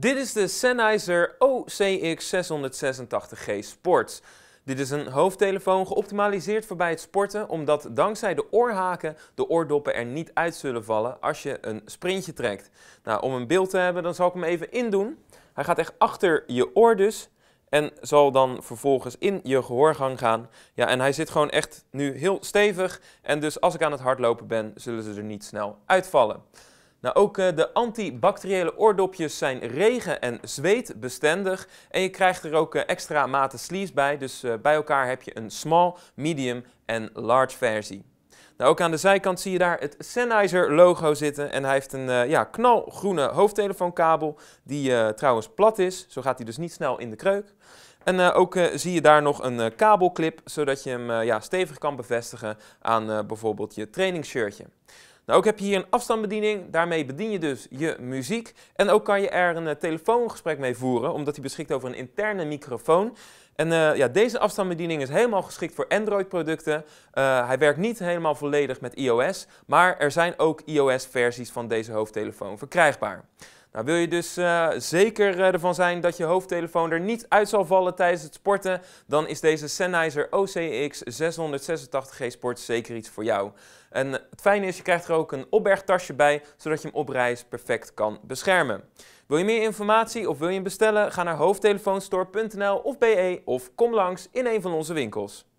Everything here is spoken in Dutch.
Dit is de Sennheiser OCX 686G Sports. Dit is een hoofdtelefoon geoptimaliseerd voor bij het sporten, omdat dankzij de oorhaken de oordoppen er niet uit zullen vallen als je een sprintje trekt. Nou, om een beeld te hebben, dan zal ik hem even indoen. Hij gaat echt achter je oor dus en zal dan vervolgens in je gehoorgang gaan. Ja, en hij zit gewoon echt nu heel stevig en dus als ik aan het hardlopen ben, zullen ze er niet snel uitvallen. Nou, ook eh, de antibacteriële oordopjes zijn regen- en zweetbestendig. En je krijgt er ook eh, extra maten sleeves bij. Dus eh, bij elkaar heb je een small, medium en large versie. Nou, ook aan de zijkant zie je daar het Sennheiser logo zitten. En hij heeft een uh, ja, knalgroene hoofdtelefoonkabel die trouwens plat is. Zo gaat hij dus niet snel in de kreuk. En ook zie je daar nog een kabelclip, zodat je hem ja, stevig kan bevestigen aan bijvoorbeeld je trainingsshirtje. Nou, ook heb je hier een afstandsbediening. Daarmee bedien je dus je muziek. En ook kan je er een eh, telefoongesprek mee voeren, omdat hij beschikt over een interne microfoon. En eh, ja, deze afstandsbediening is helemaal geschikt voor Android-producten. Eh, hij werkt niet helemaal volledig met iOS, maar er zijn ook iOS-versies van deze hoofdtelefoon verkrijgbaar. Nou, wil je dus eh, zeker eh, ervan zijn dat je hoofdtelefoon er niet uit zal vallen tijdens het sporten, dan is deze Sennheiser OCX 686G Sport zeker iets voor jou. En het fijne is, je krijgt er ook een opbergtasje bij, zodat je hem op reis perfect kan beschermen. Wil je meer informatie of wil je hem bestellen? Ga naar hoofdtelefoonstore.nl of BE of kom langs in een van onze winkels.